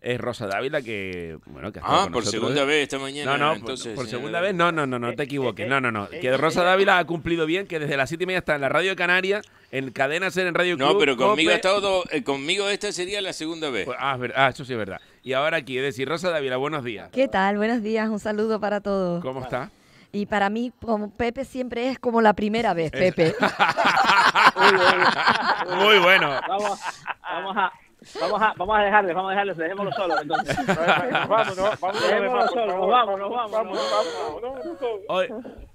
es Rosa Dávila, que bueno, que Ah, por segunda vez esta mañana. No, no, entonces, por, eh, segunda vez, no, no, no, no eh, te equivoques. Eh, no, no, no. Que Rosa Dávila ha cumplido bien, que desde las siete y media está en la Radio de Canarias, en Cadena Ser en Radio Club. No, pero conmigo ha estado, conmigo esta sería la segunda vez. Ah, ah, eso sí es verdad. Y ahora aquí, decir, Rosa Dávila, buenos días. ¿Qué tal? Buenos días, un saludo para todos. ¿Cómo está? Y para mí, como Pepe siempre es como la primera vez, Pepe. Muy bueno. Muy bueno. vamos a Vamos a, vamos a dejarles, vamos a dejarles, dejémoslo solo entonces. vamos, no, vamos, solo, vamos, vamos. Vamos, vamos, vamos. Hoy,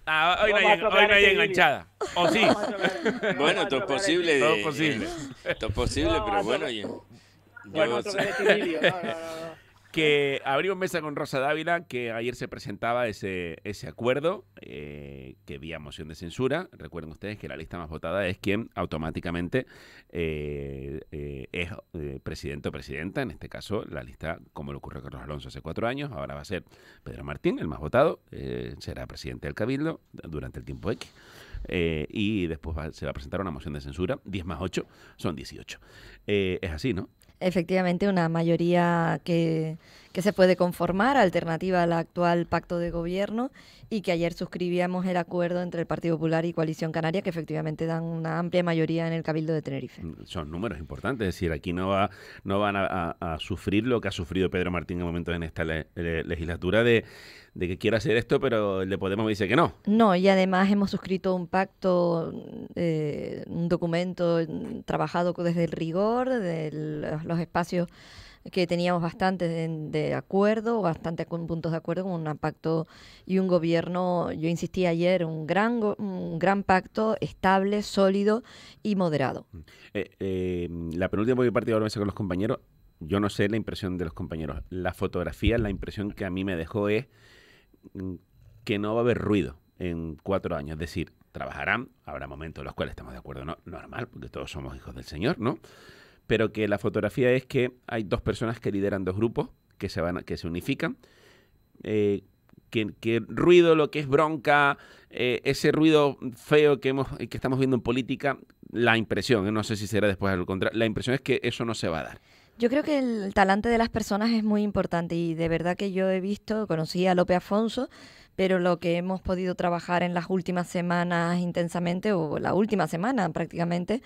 ah, no hay, hoy hay este enganchada. O sí. Este bueno, todo es este posible. Todo posible. todo es posible, pero bueno, yo. no, no que abrimos mesa con Rosa Dávila, que ayer se presentaba ese, ese acuerdo, eh, que vía moción de censura. Recuerden ustedes que la lista más votada es quien automáticamente eh, eh, es presidente o presidenta, en este caso la lista, como le ocurrió a Carlos Alonso hace cuatro años, ahora va a ser Pedro Martín, el más votado, será presidente del Cabildo durante el tiempo X. y después se va a presentar una moción de censura. 10 más 8 son 18. es así, ¿no? efectivamente una mayoría que, que se puede conformar, alternativa al actual pacto de gobierno y que ayer suscribíamos el acuerdo entre el Partido Popular y Coalición Canaria, que efectivamente dan una amplia mayoría en el Cabildo de Tenerife. Mm, son números importantes, es decir, aquí no, va, no van a, sufrir lo que ha sufrido Pedro Martín en momento en esta legislatura de, que quiera hacer esto, pero le Podemos dice que no. No, y además hemos suscrito un pacto, eh, un documento trabajado desde el rigor, de los espacios que teníamos bastante de, acuerdo, bastante puntos de acuerdo, con un pacto y un gobierno, yo insistí ayer, un gran, un gran pacto estable, sólido y moderado. Mm. Eh, eh, la penúltima parte la mesa con los compañeros, yo no sé la impresión de los compañeros. La fotografía, la impresión que a mí me dejó es mm, que no va a haber ruido en cuatro años. Es decir, trabajarán, habrá momentos en los cuales estamos de acuerdo, ¿no? Normal, porque todos somos hijos del Señor, ¿no? pero que la fotografía es que hay dos personas que lideran dos grupos que se, van, que se unifican. Eh, que, que, ruido, lo que es bronca, eh, ese ruido feo que, hemos, eh, que estamos viendo en política, la impresión, no sé si será después al contrario, la impresión es que eso no se va a dar. Yo creo que el talante de las personas es muy importante y de verdad que yo he visto, conocí a López Afonso, pero lo que hemos podido trabajar en las últimas semanas intensamente, o la última semana prácticamente,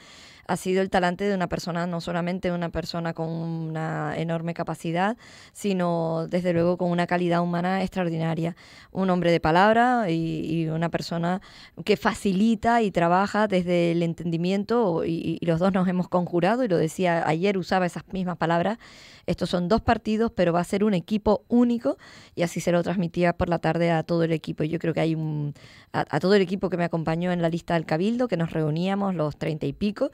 ha sido el talante de una persona, no solamente una persona con una enorme capacidad, sino desde luego con una calidad humana extraordinaria. Un hombre de palabra y, una persona que facilita y trabaja desde el entendimiento, y, y los dos nos hemos conjurado, y lo decía ayer, usaba esas mismas palabras. Estos son dos partidos, pero va a ser un equipo único, y así se lo transmitía por la tarde a todos el equipo. Yo creo que hay un, a, todo el equipo que me acompañó en la lista del Cabildo, que nos reuníamos los treinta y pico,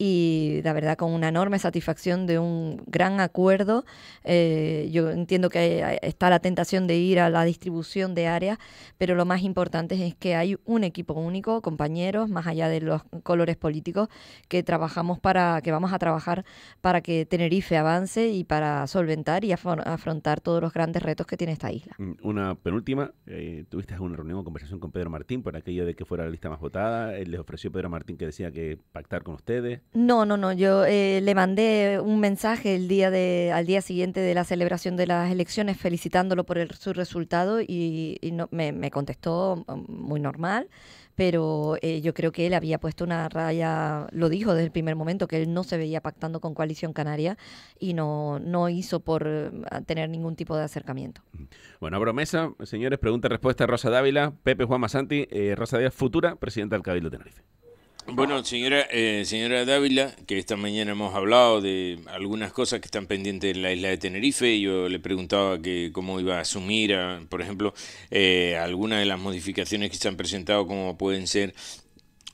y la verdad con una enorme satisfacción de un gran acuerdo. Eh, yo entiendo que está la tentación de ir a la distribución de áreas, pero lo más importante es que hay un equipo único, compañeros, más allá de los colores políticos, que trabajamos para, que vamos a trabajar para que Tenerife avance y para solventar y afrontar todos los grandes retos que tiene esta isla. Mm, una penúltima. Eh, eh, tuviste una reunión o conversación con Pedro Martín por aquello de que fuera la lista más votada. Él eh, les ofreció Pedro Martín que decía que pactar con ustedes. No, no, no. Yo eh, le mandé un mensaje el día de, al día siguiente de la celebración de las elecciones felicitándolo por su resultado y, no, me, me contestó mm, muy normal pero eh, yo creo que él había puesto una raya, lo dijo desde el primer momento, que él no se veía pactando con Coalición Canaria y no, no hizo por mm, tener ningún tipo de acercamiento. Mm. Bueno, a señores, pregunta-respuesta Rosa Dávila, Pepe Juan Masanti, eh, Rosa Díaz futura presidenta del Cabildo de Tenerife. Bueno, señora, eh, señora Dávila, que esta mañana hemos hablado de algunas cosas que están pendientes en la isla de Tenerife. Yo le preguntaba que cómo iba a asumir, por ejemplo, eh, algunas de las modificaciones que se han presentado, como pueden ser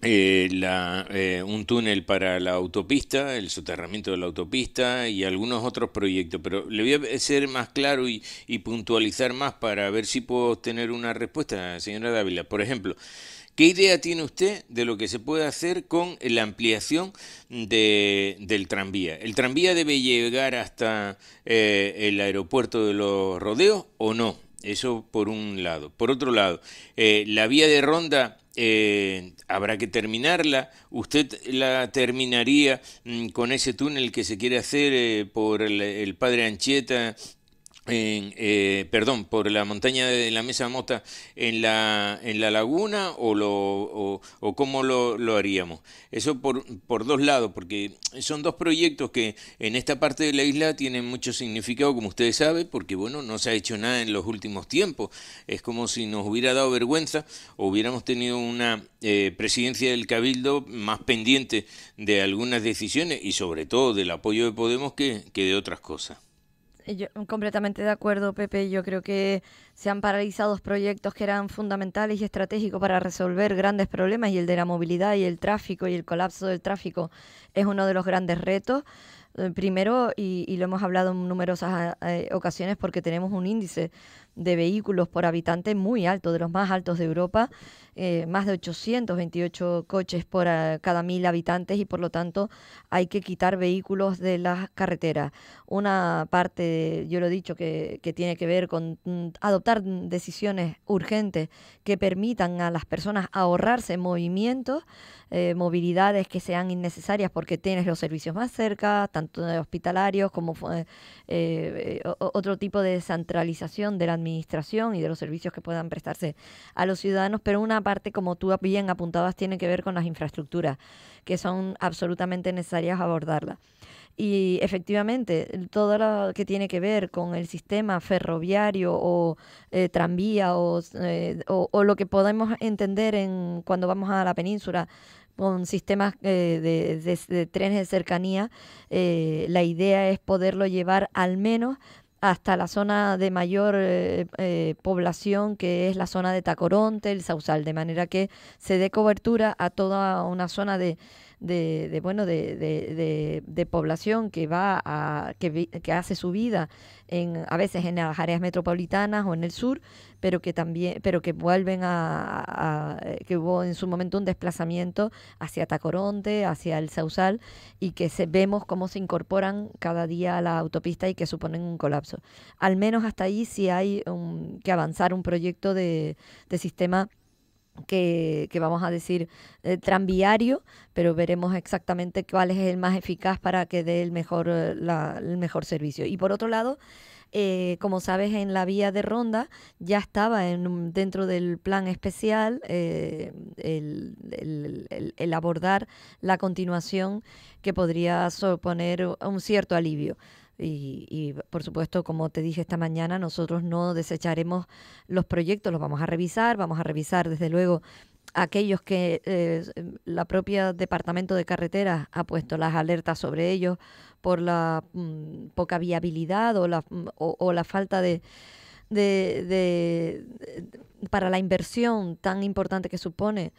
eh, un túnel para la autopista, el soterramiento de la autopista y algunos otros proyectos. Pero le voy a ser más claro y, y puntualizar más para ver si puedo obtener una respuesta, señora Dávila. Por ejemplo, ¿Qué idea tiene usted de lo que se puede hacer con la ampliación del tranvía? ¿El tranvía debe llegar hasta eh, el aeropuerto de los rodeos o no? Eso por un lado. Por otro lado, eh, la vía de ronda eh, habrá que terminarla. ¿Usted la terminaría mm, con ese túnel que se quiere hacer por el, el, padre Anchieta en, eh, perdón, por la montaña de la Mesa Mota en la, en la laguna o, lo, o, cómo lo, lo, haríamos. Eso por, por dos lados, porque son dos proyectos que en esta parte de la isla tienen mucho significado, como ustedes saben, porque bueno, no se ha hecho nada en los últimos tiempos. Es como si nos hubiera dado vergüenza o hubiéramos tenido una eh, presidencia del Cabildo más pendiente de algunas decisiones y sobre todo del apoyo de Podemos que, que de otras cosas. Eh, yo, mm, completamente de acuerdo, Pepe. Yo creo que se han paralizado proyectos que eran fundamentales y estratégicos para resolver grandes problemas y el de la movilidad y el tráfico y el colapso del tráfico es uno de los grandes retos. Eh, primero, y, lo hemos hablado en numerosas eh, ocasiones porque tenemos un índice de vehículos por habitante muy alto, de los más altos de Europa, eh, más de 828 coches por ah, cada mil habitantes y por lo tanto hay que quitar vehículos de las carreteras. Una parte, yo lo he dicho, que, tiene que ver con mm, adoptar decisiones urgentes que permitan a las personas ahorrarse movimientos, eh, movilidades que sean innecesarias porque tienes los servicios más cerca, tanto hospitalarios como eh, otro tipo de descentralización de la administración y de los servicios que puedan prestarse a los ciudadanos, pero una parte, como tú bien apuntabas, tiene que ver con las infraestructuras, que son absolutamente necesarias abordarlas. Y efectivamente, todo lo que tiene que ver con el sistema ferroviario o eh, tranvía eh, o, lo que podemos entender en, cuando vamos a la península con sistemas eh, de, trenes de cercanía, la idea es poderlo llevar al menos hasta la zona de mayor eh, eh, población, que es la zona de Tacoronte, el Sausal, de manera que se dé cobertura a toda una zona de, de, bueno de, de, población que va a que, hace su vida en a veces en las áreas metropolitanas o en el sur pero que también pero que vuelven a, eh, que hubo en su momento un desplazamiento hacia Tacoronte hacia el Sausal y que se, vemos cómo se incorporan cada día a la autopista y que suponen un colapso al menos hasta ahí sí hay que avanzar un proyecto de, de sistema que, vamos a decir eh, tranviario, pero veremos exactamente cuál es el más eficaz para que dé el mejor, eh, el mejor servicio. Y por otro lado, eh, como sabes, en la vía de ronda ya estaba en, dentro del plan especial el abordar la continuación que podría suponer un cierto alivio. Y, por supuesto, como te dije esta mañana, nosotros no desecharemos los proyectos, los vamos a revisar, vamos a revisar desde luego aquellos que eh, em, la propia Departamento de Carreteras ha puesto las alertas sobre ellos por la mm, poca viabilidad o la, mm, o, la falta de, para la inversión tan importante que supone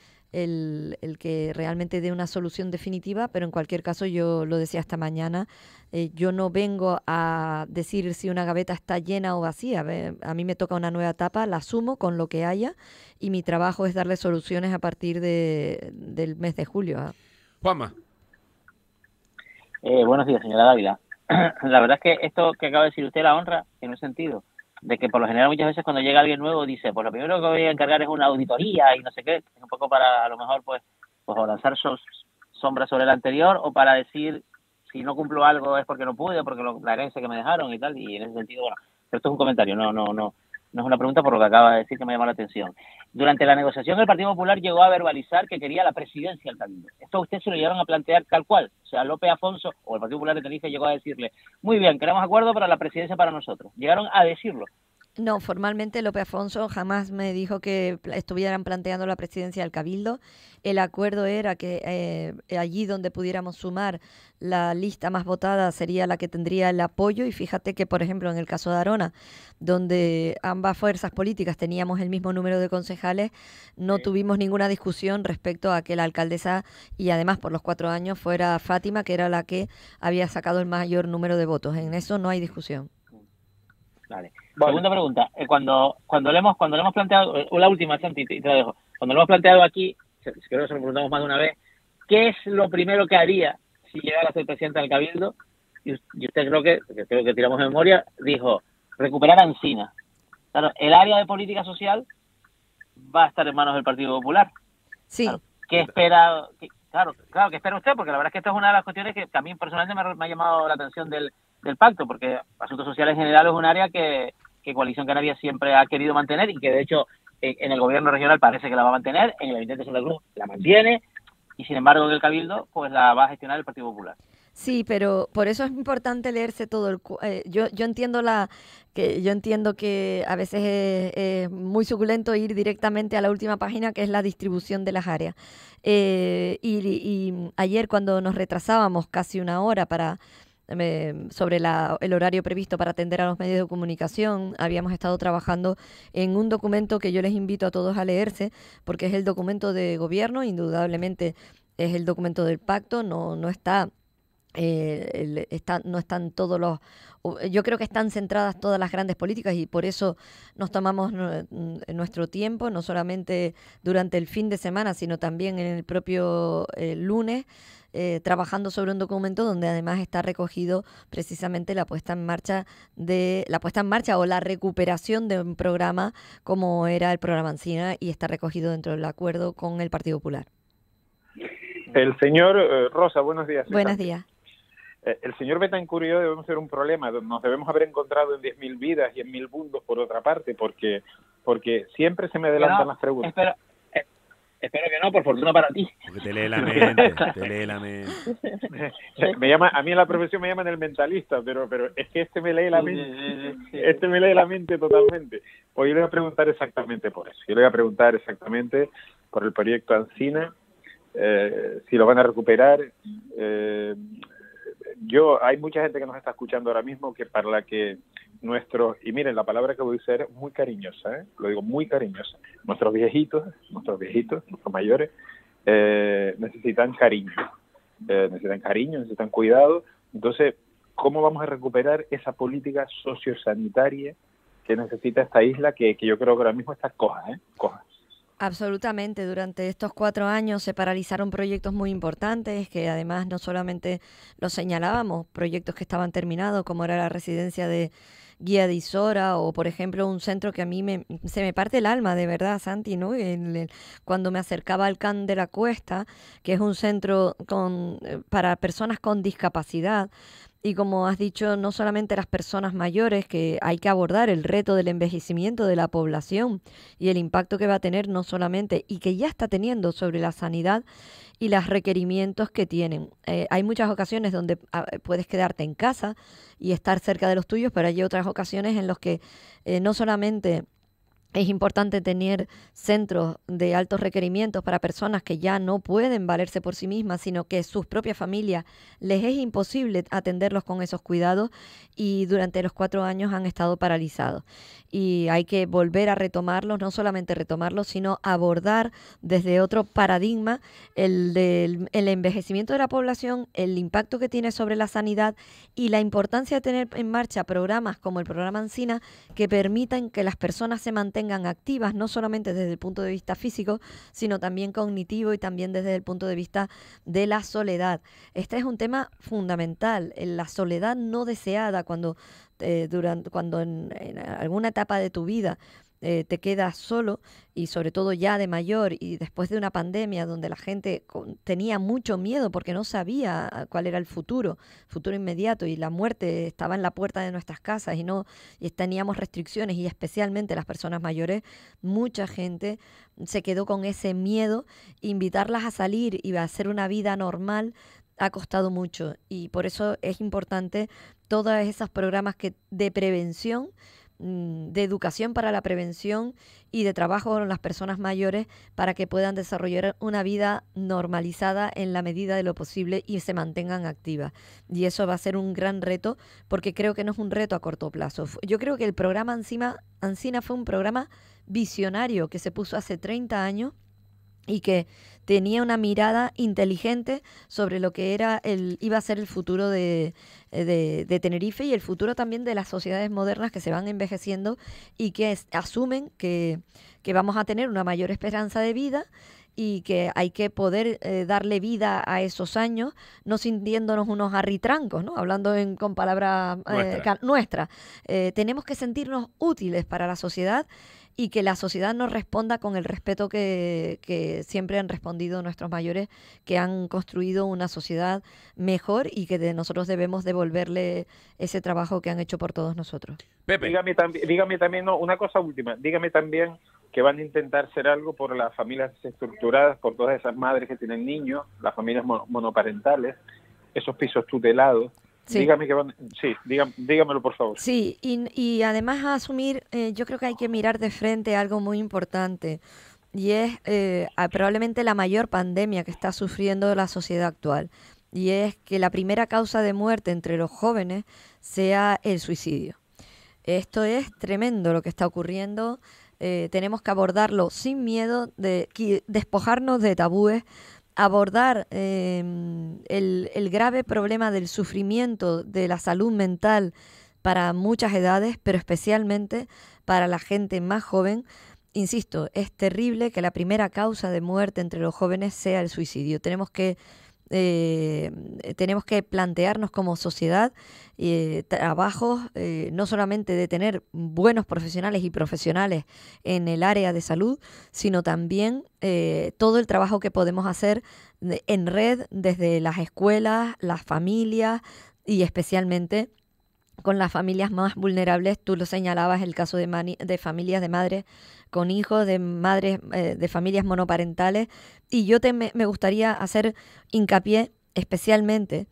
el, que realmente dé una solución definitiva, pero en cualquier caso yo lo decía esta mañana, eh, yo no vengo a decir si una gaveta está llena o vacía, a mí me toca una nueva etapa, la sumo con lo que haya y mi trabajo es darle soluciones a partir del mes de julio. ¿ah? Juanma. Eh, buenos días, señora Dávila. la verdad es que esto que acaba de decir usted la honra en un sentido de que por lo general muchas veces cuando llega alguien nuevo dice, pues lo primero que voy a encargar es una auditoría y no sé qué, un poco para a lo mejor pues, pues o lanzar sombras sobre el anterior o para decir si no cumplo algo es porque no pude, porque lo, la herencia que me dejaron y tal, y en ese sentido, bueno, pero esto es un comentario, no, no, no, no es una pregunta por lo que acaba de decir que me llama la atención. Durante la negociación el Partido Popular llegó a verbalizar que quería la presidencia del Esto ustedes se lo llegaron a plantear tal cual. O sea, López Afonso o el Partido Popular de Tenerife llegó a decirle, muy bien, queremos acuerdo para la presidencia para nosotros. Llegaron a decirlo. No, formalmente López Afonso jamás me dijo que estuvieran planteando la presidencia del Cabildo. El acuerdo era que eh, allí donde pudiéramos sumar la lista más votada sería la que tendría el apoyo y fíjate que, por ejemplo, en el caso de Arona, donde ambas fuerzas políticas teníamos el mismo número de concejales, no tuvimos ninguna discusión respecto a que la alcaldesa, y además por los cuatro años, fuera Fátima, que era la que había sacado el mayor número de votos. En eso no hay discusión. Vale. Segunda pregunta. Eh, cuando, cuando, le hemos, cuando le planteado, o eh, la última, Santi, te, te dejo. Cuando lo hemos planteado aquí, creo que se lo preguntamos más de una vez, ¿qué es lo primero que haría si llegara a ser presidente del Cabildo? Y, usted creo que, creo que tiramos memoria, dijo, recuperar Encina Claro, el área de política social va a estar en manos del Partido Popular. Sí. Claro, ¿Qué espera? claro, claro, que espera usted? Porque la verdad es que esta es una de las cuestiones que también personalmente me ha, me ha llamado la atención del, del pacto, porque asuntos sociales en general es un área que, que Coalición Canaria siempre ha querido mantener y que de hecho en el gobierno regional parece que la va a mantener, en el Ayuntamiento de Santa Cruz la mantiene y sin embargo en el Cabildo pues la va a gestionar el Partido Popular. Sí, pero por eso es importante leerse todo el. Eh, yo, yo entiendo la que yo entiendo que a veces es, muy suculento ir directamente a la última página que es la distribución de las áreas. Eh, y, y, ayer cuando nos retrasábamos casi una hora para sobre el horario previsto para atender a los medios de comunicación. Habíamos estado trabajando en un documento que yo les invito a todos a leerse, porque es el documento de gobierno, indudablemente es el documento del pacto, no, no está eh, no están todos los. Yo creo que están centradas todas las grandes políticas y por eso nos tomamos nuestro tiempo, no solamente durante el fin de semana, sino también en el propio eh, lunes, eh, trabajando sobre un documento donde además está recogido precisamente la puesta en marcha de la puesta en marcha o la recuperación de un programa como era el programa Encina y está recogido dentro del acuerdo con el Partido Popular. El señor Rosa, buenos días. Buenos días. Eh, el señor Betancurio y debemos ser un problema, nos debemos haber encontrado en 10.000 vidas y en 1.000 mundos por otra parte, porque, porque siempre se me adelantan las preguntas. Eh, espero, que no, por fortuna para ti. Porque te lee la mente, me llama, a mí en la profesión me llaman el mentalista, pero, pero es que este me lee la mente, este me lee la mente totalmente. Hoy pues le voy a preguntar exactamente por eso, yo le voy a preguntar exactamente por el proyecto Ancina, eh, si lo van a recuperar, eh, yo, hay mucha gente que nos está escuchando ahora mismo que para la que nuestros, y miren, la palabra que voy a usar es muy cariñosa, ¿eh? lo digo muy cariñosa, nuestros viejitos, nuestros viejitos, nuestros mayores, eh, necesitan cariño, eh, necesitan cariño, necesitan cuidado. Entonces, ¿cómo vamos a recuperar esa política sociosanitaria que necesita esta isla que, que yo creo que ahora mismo está coja, ¿eh? coja? Absolutamente, durante estos cuatro años se paralizaron proyectos muy importantes que además no solamente los señalábamos, proyectos que estaban terminados, como era la residencia de Guía de Isora o por ejemplo un centro que a mí me, se me parte el alma de verdad, Santi, ¿no? cuando me acercaba al CAN de la Cuesta, que es un centro con, eh, para personas con discapacidad, y como has dicho, no solamente las personas mayores, que hay que abordar el reto del envejecimiento de la población y el impacto que va a tener no solamente y que ya está teniendo sobre la sanidad y los requerimientos que tienen. Eh, hay muchas ocasiones donde ah, eh, puedes quedarte en casa y estar cerca de los tuyos, pero hay otras ocasiones en las que eh, no solamente es importante tener centros de altos requerimientos para personas que ya no pueden valerse por sí mismas, sino que sus propias familias les es imposible atenderlos con esos cuidados y durante los cuatro años han estado paralizados. Y hay que volver a retomarlos, no solamente retomarlos, sino abordar desde otro paradigma el el envejecimiento de la población, el impacto que tiene sobre la sanidad y la importancia de tener en marcha programas como el programa Ancina que permitan que las personas se mantengan activas, no solamente desde el punto de vista físico, sino también cognitivo y también desde el punto de vista de la soledad. Este es un tema fundamental, la soledad no deseada cuando, eh, durante, cuando en alguna etapa de tu vida eh, te quedas solo y sobre todo ya de mayor y después de una pandemia donde la gente tenía mucho miedo porque no sabía ah, cuál era el futuro, futuro inmediato y la muerte estaba en la puerta de nuestras casas y no teníamos restricciones y especialmente las personas mayores, mucha gente se quedó con ese miedo, invitarlas a salir y a hacer una vida normal ha costado mucho y por eso es importante todos esos programas que, de prevención Mm, de educación para la prevención y de trabajo con las personas mayores para que puedan desarrollar una vida normalizada en la medida de lo posible y se mantengan activas. Y eso va a ser un gran reto porque creo que no es un reto a corto plazo. Yo creo que el programa Ancina, fue un programa visionario que se puso hace 30 años y que tenía una mirada inteligente sobre lo que era el, iba a ser el futuro eh, de, Tenerife y el futuro también de las sociedades modernas que se van envejeciendo y que asumen que, vamos a tener una mayor esperanza de vida y que hay que poder eh, darle vida a esos años, no sintiéndonos unos arritrancos, ¿no? hablando en, con palabras nuestras. Eh, nuestra. tenemos que sentirnos útiles para la sociedad y que la sociedad nos responda con el respeto que, siempre han respondido nuestros mayores, que han construido una sociedad mejor y que de nosotros debemos devolverle ese trabajo que han hecho por todos nosotros. Pepe. Dígame, también, una cosa última, dígame también que van a intentar hacer algo por las familias estructuradas, por todas esas madres que tienen niños, las familias monoparentales, esos pisos tutelados. Sí. dígamelo por favor. Sí, y, y además a asumir, eh, yo creo que hay que mirar de frente algo muy importante y es eh, probablemente la mayor pandemia que está sufriendo la sociedad actual y es que la primera causa de muerte entre los jóvenes sea el suicidio. Esto es tremendo lo que está ocurriendo. Eh, tenemos que abordarlo sin miedo, de despojarnos de tabúes, abordar em, el, el, grave problema del sufrimiento de la salud mental para muchas edades, pero especialmente para la gente más joven. Insisto, es terrible que la primera causa de muerte entre los jóvenes sea el suicidio. Tenemos que eh, tenemos que plantearnos como sociedad eh, trabajos eh, no solamente de tener buenos profesionales y profesionales en el área de salud, sino también todo el trabajo que podemos hacer en red desde las escuelas, las familias y especialmente con las familias más vulnerables. Tú lo señalabas, el caso de, de familias de madres con hijos de madres, eh, de familias monoparentales. Y yo me, gustaría hacer hincapié especialmente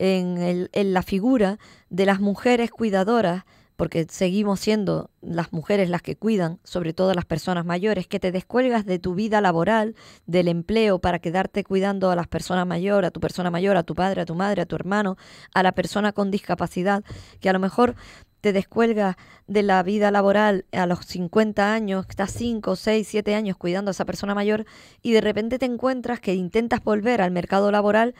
en, en la figura de las mujeres cuidadoras porque seguimos siendo las mujeres las que cuidan, sobre todo las personas mayores, que te descuelgas de tu vida laboral, del empleo, para quedarte cuidando a las personas mayores, a tu persona mayor, a tu padre, a tu madre, a tu hermano, a la persona con discapacidad, que a lo mejor te descuelgas de la vida laboral a los 50 años, estás 5, 6, 7 años cuidando a esa persona mayor y de repente te encuentras que intentas volver al mercado laboral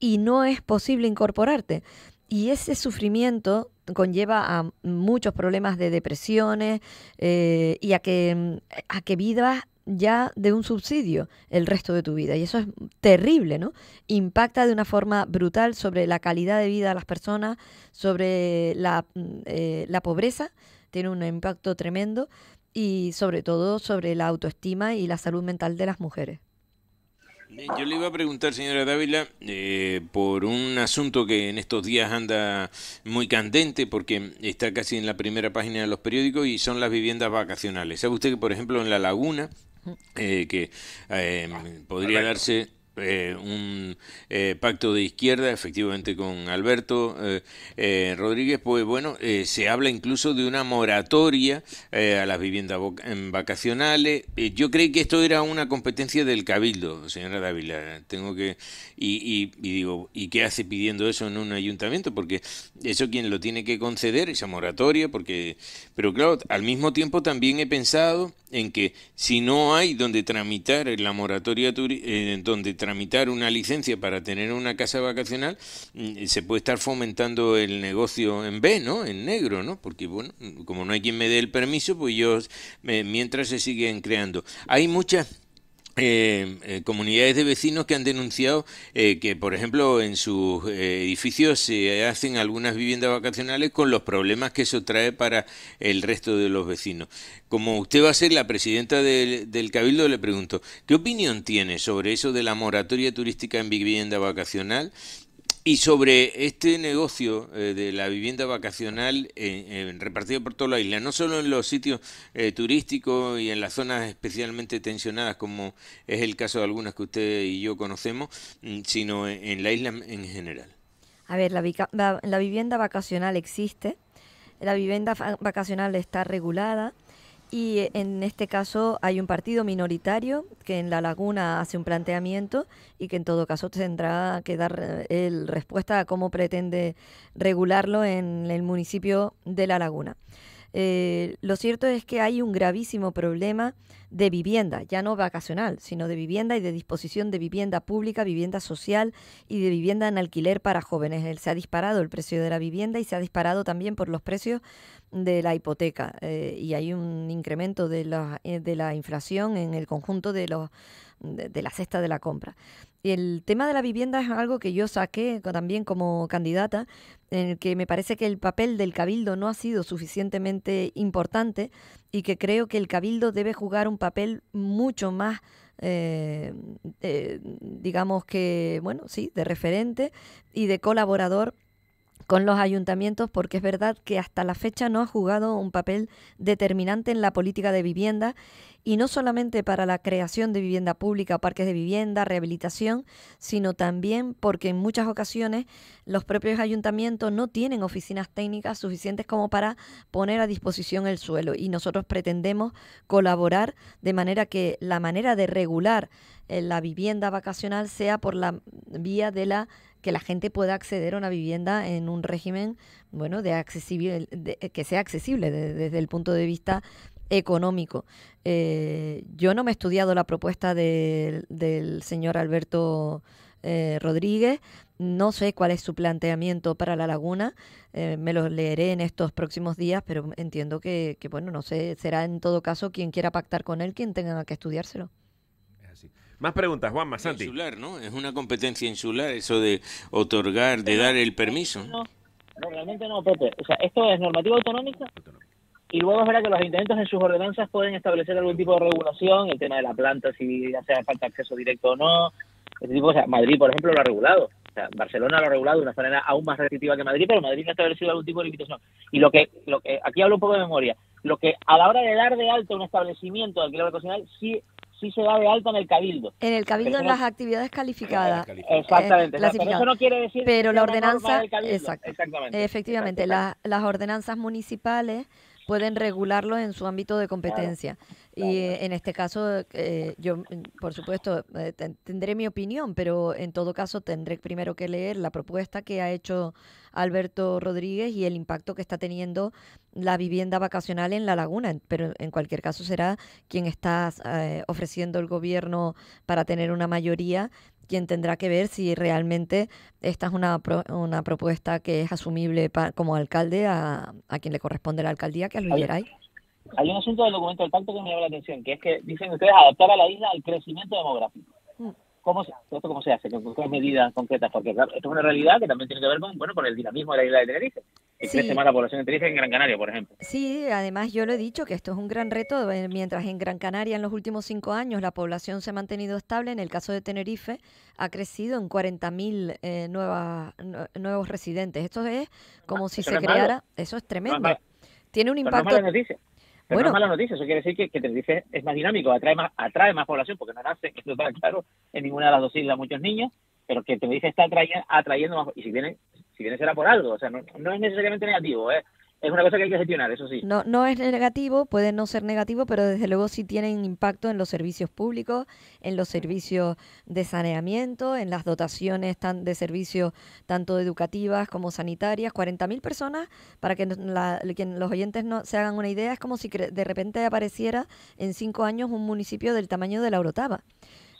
y no es posible incorporarte. Y ese sufrimiento conlleva a muchos problemas de depresiones eh, y a que, mm, a que vivas ya de un subsidio el resto de tu vida. Y eso es terrible, ¿no? Impacta de una forma brutal sobre la calidad de vida de las personas, sobre la, mm, eh, la pobreza, tiene un impacto tremendo y sobre todo sobre la autoestima y la salud mental de las mujeres. Eh, yo le iba a preguntar, señora Dávila, eh, por un asunto que en estos días anda muy candente porque está casi en la primera página de los periódicos y son las viviendas vacacionales. ¿Sabe usted que, por ejemplo, en La Laguna eh, que eh, ah, podría darse eh, un eh, pacto de izquierda, efectivamente con Alberto eh, Rodríguez, pues bueno, se habla incluso de una moratoria a las viviendas vacacionales. yo creí que esto era una competencia del Cabildo, señora Dávila. Tengo que. Y, digo, ¿y qué hace pidiendo eso en un ayuntamiento? Porque eso quien lo tiene que conceder, esa moratoria, porque. Pero claro, al mismo tiempo también he pensado en que si no hay donde tramitar la moratoria, donde tramitar una licencia para tener una casa vacacional, mm, eh, se puede estar fomentando el negocio en B, ¿no? En negro, ¿no? Porque, bueno, como no hay quien me dé el permiso, pues yo, eh, mientras se siguen creando. Hay muchas Em, eh, comunidades de vecinos que han denunciado eh, que, por ejemplo, en sus eh, edificios se hacen algunas viviendas vacacionales con los problemas que eso trae para el resto de los vecinos. Como usted va a ser la presidenta del, del Cabildo, le pregunto, ¿qué opinión tiene sobre eso de la moratoria turística en vivienda vacacional? Y sobre este negocio eh, de la vivienda vacacional eh, eh, repartido por toda la isla, no solo en los sitios turísticos y en las zonas especialmente tensionadas, como es el caso de algunas que usted y yo conocemos, mm, sino en, la isla en general. A ver, la, la vivienda vacacional existe, la vivienda vacacional está regulada, y en este caso hay un partido minoritario que en La Laguna hace un planteamiento y que en todo caso tendrá que dar eh, respuesta a cómo pretende regularlo en el municipio de La Laguna. Eh, lo cierto es que hay un gravísimo problema de vivienda, ya no vacacional, sino de vivienda y de disposición de vivienda pública, vivienda social y de vivienda en alquiler para jóvenes. Eh, se ha disparado el precio de la vivienda y se ha disparado también por los precios de la hipoteca eh, y hay un incremento de de la inflación en el conjunto de los de, la cesta de la compra. Y el tema de la vivienda es algo que yo saqué también como candidata, en el que me parece que el papel del cabildo no ha sido suficientemente importante y que creo que el cabildo debe jugar un papel mucho más eh, eh, digamos que, bueno, sí, de referente y de colaborador con los ayuntamientos porque es verdad que hasta la fecha no ha jugado un papel determinante en la política de vivienda y no solamente para la creación de vivienda pública, parques de vivienda, rehabilitación, sino también porque en muchas ocasiones los propios ayuntamientos no tienen oficinas técnicas suficientes como para poner a disposición el suelo y nosotros pretendemos colaborar de manera que la manera de regular eh, la vivienda vacacional sea por la vía de la que la gente pueda acceder a una vivienda en un régimen bueno de accesible eh, que sea accesible desde el punto de vista económico. Eh, yo no me he estudiado la propuesta del señor Alberto eh, Rodríguez. No sé cuál es su planteamiento para la laguna. me lo leeré en estos próximos días, pero entiendo que, bueno, no sé, será en todo caso quien quiera pactar con él quien tenga que estudiárselo. Más preguntas, más Santi. Insular, ¿no? Es una competencia insular eso de otorgar, de dar el permiso. No, realmente no, Pepe. O sea, esto es normativa autonómica y luego es que los intentos en sus ordenanzas pueden establecer algún tipo de regulación, el tema de la planta, si hace falta acceso directo o no, este tipo Madrid, por ejemplo, lo ha regulado. O sea, Barcelona lo ha regulado de una manera aún más restrictiva que Madrid, pero Madrid no ha establecido algún tipo de limitación. Y lo que, lo que aquí hablo un poco de memoria, lo que a la hora de dar de alto un establecimiento de alquiler vacacional sí sí se da de alta en el cabildo. En el cabildo en las actividades calificadas. Exactamente. Eso no quiere decir pero que la ordenanza, Efectivamente, Las, las ordenanzas municipales pueden regularlo en su ámbito de competencia. Y eh, en este caso, eh, yo, mm, por supuesto, eh, tendré mi opinión, pero en todo caso tendré primero que leer la propuesta que ha hecho Alberto Rodríguez y el impacto que está teniendo la vivienda vacacional en la laguna. Pero en cualquier caso será quien está ofreciendo el gobierno para tener una mayoría quien tendrá que ver si realmente esta es una, una propuesta que es asumible como alcalde a, quien le corresponde la alcaldía, que es Luis hay un asunto del documento del pacto que me llama la atención, que es que dicen ustedes adaptar a la isla al crecimiento demográfico. Mm. ¿Cómo se, se hace? ¿Con qué medidas concretas? Porque esto es una realidad que también tiene que ver con, bueno, con el dinamismo de la isla de Tenerife. Crece más la población de Tenerife en Gran Canaria, por ejemplo. Sí, además yo lo he dicho que esto es un gran reto. Eh, mientras en Gran Canaria en los últimos cinco años la población se ha mantenido estable, en el caso de Tenerife ha crecido en 40.000 eh, nuevos residentes. Esto es como ah, si se creara... Eso es tremendo. Tiene un impacto... Pero bueno. mala noticia, eso quiere decir que, que dice es más dinámico, atrae más, atrae más población, porque no nace, claro, en ninguna de las dos islas muchos niños, pero que te dice está atrayendo, más, y si viene, si viene será por algo, o sea, no, no es necesariamente negativo, ¿eh? es una cosa que hay que gestionar, eso sí. No, no es negativo, puede no ser negativo, pero desde luego sí tienen impacto en los servicios públicos, en los servicios de saneamiento, en las dotaciones tan de servicios tanto educativas como sanitarias. 40.000 personas, para que, los oyentes no se hagan una idea, es como si de repente apareciera en cinco años un municipio del tamaño de la Orotava.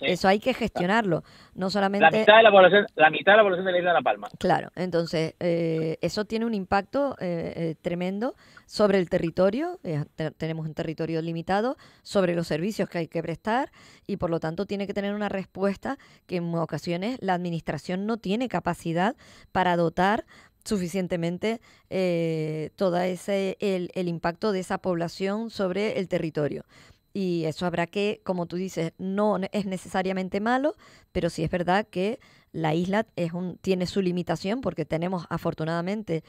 Eso hay que gestionarlo, no solamente... La mitad de la población, la mitad de, la población de la isla de La Palma. Claro, entonces eh, eso tiene un impacto eh, eh, tremendo sobre el territorio, tenemos un territorio limitado, sobre los servicios que hay que prestar y por lo tanto tiene que tener una respuesta que en ocasiones la administración no tiene capacidad para dotar suficientemente todo ese, el, el impacto de esa población sobre el territorio y eso habrá que, como tú dices, no es necesariamente malo, pero sí es verdad que la isla es un, tiene su limitación porque tenemos afortunadamente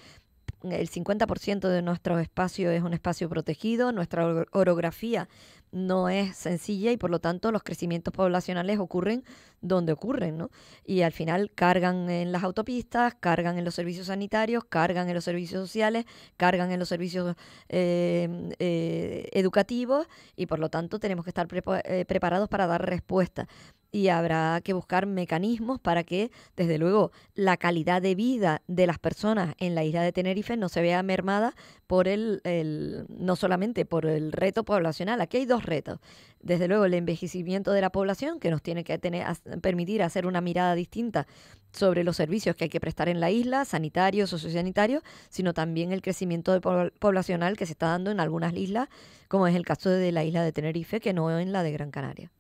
el 50% de nuestro espacio es un espacio protegido, nuestra orografía no es sencilla y por lo tanto los crecimientos poblacionales ocurren donde ocurren, ¿no? Y al final cargan en las autopistas, cargan en los servicios sanitarios, cargan en los servicios sociales, cargan en los servicios em, eh, educativos y por lo tanto tenemos que estar eh, preparados para dar respuesta y habrá que buscar mecanismos para que, desde luego, la calidad de vida de las personas en la isla de Tenerife no se vea mermada por el, no solamente por el reto poblacional. Aquí hay dos retos. Desde luego, el envejecimiento de la población, que nos tiene que tener, permitir hacer una mirada distinta sobre los servicios que hay que prestar en la isla, sanitarios, sociosanitarios, sino también el crecimiento poblacional que se está dando en algunas islas, como es el caso de la isla de Tenerife, que no en la de Gran Canaria.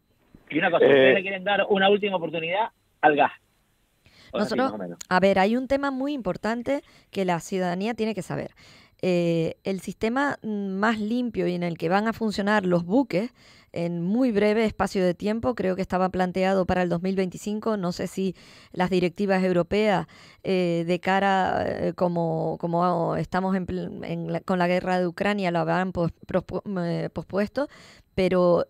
Y una cosa, ustedes eh, le quieren dar una última oportunidad al gas. Nosotros, a ver, hay un tema muy importante que la ciudadanía tiene que saber. Eh, el sistema mm, más limpio y en el que van a funcionar los buques en muy breve espacio de tiempo. Creo que estaba planteado para el 2025. No sé si las directivas europeas, eh, de cara eh, como, estamos con la guerra de Ucrania, lo habrán eh, pospuesto, pero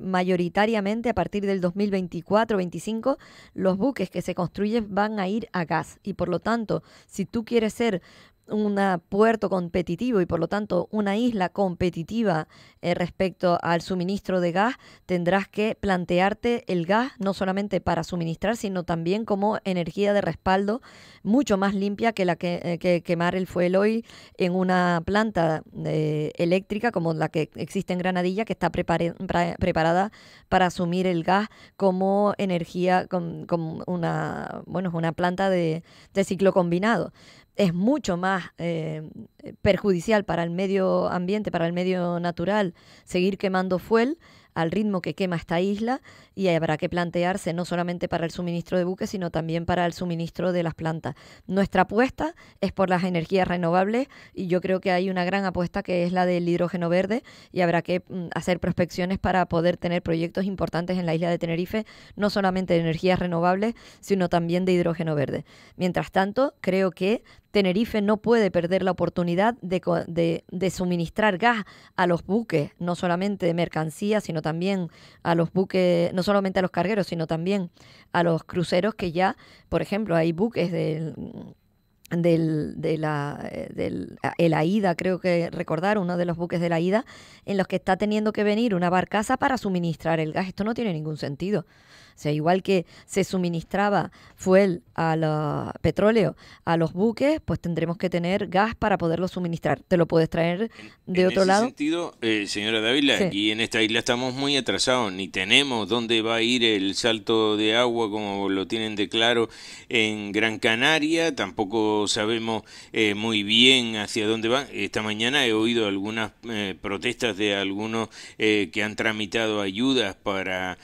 mayoritariamente a partir del 2024-25 los buques que se construyen van a ir a gas. Y por lo tanto, si tú quieres ser un puerto competitivo y por lo tanto una isla competitiva eh, respecto al suministro de gas, tendrás que plantearte el gas no solamente para suministrar, sino también como energía de respaldo mucho más limpia que la que, eh, quemar el fuel hoy en una planta eh, eléctrica como la que existe en Granadilla, que está preparada para asumir el gas como energía, como, una, bueno, una planta de ciclo combinado es mucho más eh, perjudicial para el medio ambiente, para el medio natural, seguir quemando fuel al ritmo que quema esta isla y habrá que plantearse no solamente para el suministro de buques, sino también para el suministro de las plantas. Nuestra apuesta es por las energías renovables y yo creo que hay una gran apuesta que es la del hidrógeno verde y habrá que mm, hacer prospecciones para poder tener proyectos importantes en la isla de Tenerife, no solamente de energías renovables, sino también de hidrógeno verde. Mientras tanto, creo que Tenerife no puede perder la oportunidad de, de, suministrar gas a los buques, no solamente de mercancía, sino también a los buques, solamente a los cargueros, sino también a los cruceros que ya, por ejemplo, hay buques de del, de la, eh, del AIDA, creo que recordar, uno de los buques de la AIDA, en los que está teniendo que venir una barcaza para suministrar el gas. Esto no tiene ningún sentido. sea, igual que se suministraba fuel a la, petróleo a los buques, pues tendremos que tener gas para poderlo suministrar. ¿Te lo puedes traer de otro en ese lado? sentido, eh, señora Dávila, en esta isla estamos muy atrasados, ni tenemos dónde va a ir el salto de agua como lo tienen de claro en Gran Canaria, tampoco sabemos eh, muy bien hacia dónde van. Esta mañana he oído algunas eh, protestas de algunos eh, que han tramitado ayudas para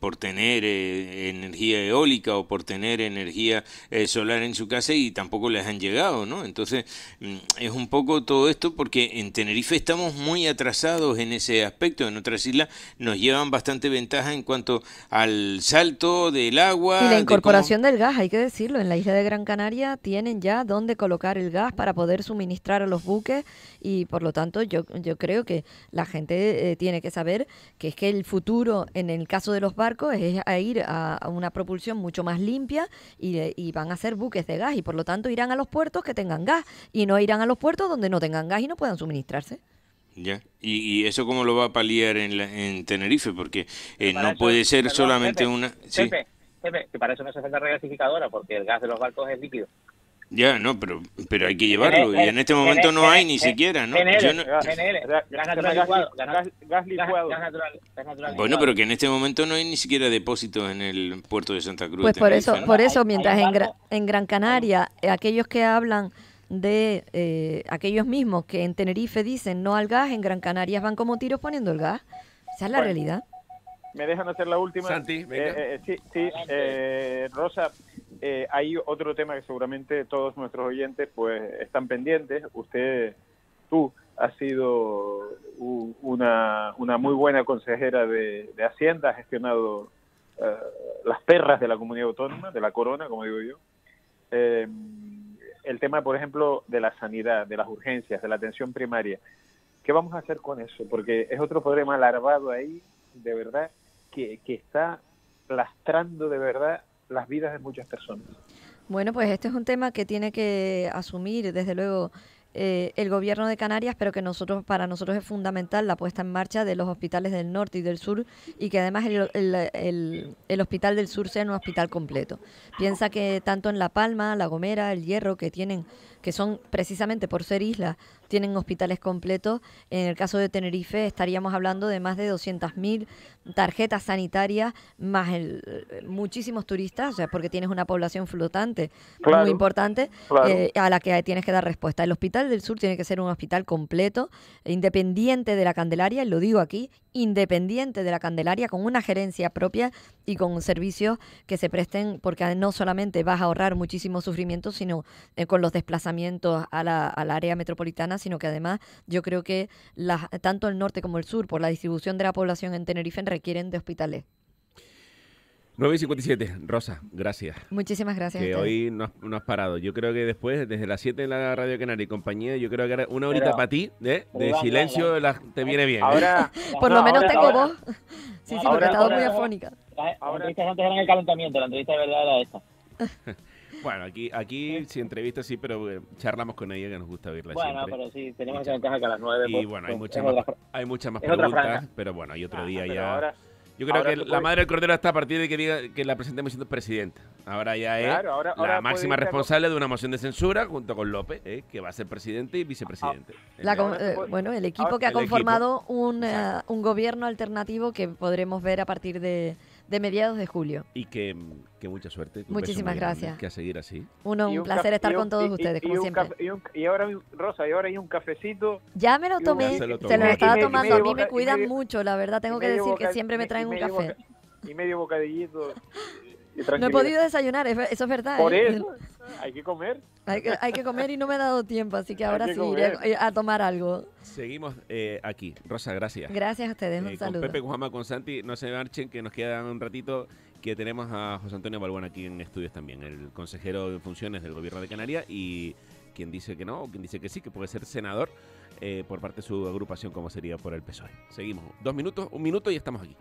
por tener energía eólica o por tener energía solar en su casa y tampoco les han llegado, ¿no? Entonces mm, es un poco todo esto porque en Tenerife estamos muy atrasados en ese aspecto. En otras islas nos llevan bastante ventaja en cuanto al salto del agua. Y la incorporación del gas, hay que decirlo, en la isla de Gran Canaria tiene ya dónde colocar el gas para poder suministrar a los buques y por lo tanto yo, yo creo que la gente eh, tiene que saber que es que el futuro en el caso de los barcos es a ir a, una propulsión mucho más limpia y, van a ser buques de gas y por lo tanto irán a los puertos que tengan gas y no irán a los puertos donde no tengan gas y no puedan suministrarse. Ya. ¿Y, eso cómo lo va a paliar en, Tenerife? Porque eh, no puede ser solamente una... Sí. Pepe, que para eso no hace regasificadora, porque el gas de los barcos es líquido. Ya, no, pero, pero hay que llevarlo. y en este momento no hay ni siquiera, ¿no? Bueno, pero que en este momento no hay ni siquiera depósitos en el puerto de Santa Cruz. Pues por eso, por eso mientras en, Gran Canaria, eh, aquellos que hablan de eh, aquellos mismos que en Tenerife dicen no al gas, en Gran Canaria van como tiros poniendo el gas. Esa es la realidad. Me dejan hacer la última. Santi, venga. Eh, Rosa. Eh, hay otro tema que seguramente todos nuestros oyentes pues están pendientes. Usted, tú, has sido una, muy buena consejera de, Hacienda, ha gestionado eh, las perras de la comunidad autónoma, de la corona, como digo yo. Eh, el tema, por ejemplo, de la sanidad, de las urgencias, de la atención primaria. ¿Qué vamos a hacer con eso? Porque es otro problema larvado ahí, de verdad, que, que está lastrando de verdad las vidas de muchas personas. Bueno, pues este es un tema que tiene que asumir, desde luego, eh, el gobierno de Canarias, pero que nosotros para nosotros es fundamental la puesta en marcha de los hospitales del norte y del sur y que además el, hospital del sur sea un hospital completo. Piensa que tanto en La Palma, La Gomera, El Hierro, que tienen que son precisamente por ser isla tienen hospitales completos. En el caso de Tenerife estaríamos hablando de más de 200.000 tarjetas sanitarias, más eh, muchísimos turistas, o sea, porque tienes una población flotante muy importante eh, a la que tienes que dar respuesta. El Hospital del Sur tiene que ser un hospital completo, independiente de la Candelaria, lo digo aquí, independiente de la Candelaria, con una gerencia propia y con servicios que se presten, porque no solamente vas a ahorrar muchísimo sufrimiento, sino eh, con los desplazamientos a la, al área metropolitana, sino que además yo creo que tanto el norte como el sur, por la distribución de la población en Tenerife, requieren de hospitales. 9 y 57, Rosa, gracias. Muchísimas gracias. hoy no has, parado. Yo creo que después, desde las 7 de la Radio Canaria y compañía, yo creo que una horita para ti ¿eh? de silencio te viene bien. ¿eh? Por lo menos tengo voz. sí, sí, porque he estado muy afónica. Ahora entrevista antes era el calentamiento, la entrevista de verdad era esta. Bueno, aquí, aquí si entrevista sí, pero eh, charlamos con ella que nos gusta oírla bueno, pero sí, tenemos esa ventaja que a las nueve... Y pues, bueno, pues, hay muchas más, hay muchas más preguntas, pero bueno, hay otro día ya. yo creo que la madre del cordero está a partir de que diga que la presentemos siendo presidenta. Ahora ya es la máxima responsable de una moción de censura junto con López, eh, que va a ser presidente y vicepresidente. Ah, ¿Eh? bueno, el equipo que ha conformado un gobierno alternativo que podremos ver a partir de, de mediados de julio. Y que, que mucha suerte. Muchísimas gracias. Que a seguir así. Uno, un, placer estar con todos ustedes, como siempre. y, ahora, Rosa, y ahora hay un cafecito. Ya me lo tomé, se lo, estaba tomando. a mí me cuidan mucho, la verdad. Tengo que decir que siempre me traen un café. y medio bocadillito. no he podido desayunar, eso es verdad. Por ¿eh? eso. hay que comer. Hay que, comer y no me ha dado tiempo, así que ahora sí iré eh, a, tomar algo. Seguimos eh, aquí. Rosa, gracias. Gracias a ustedes, un eh, saludo. Pepe, con con Santi, no se marchen, que nos queda un ratito que tenemos a José Antonio Balbuena aquí en estudios también, el consejero de funciones del gobierno de Canarias y quien dice que no, quien dice que sí, que puede ser senador por parte de su agrupación como sería por el PSOE. Seguimos. Dos minutos, un minuto y estamos aquí.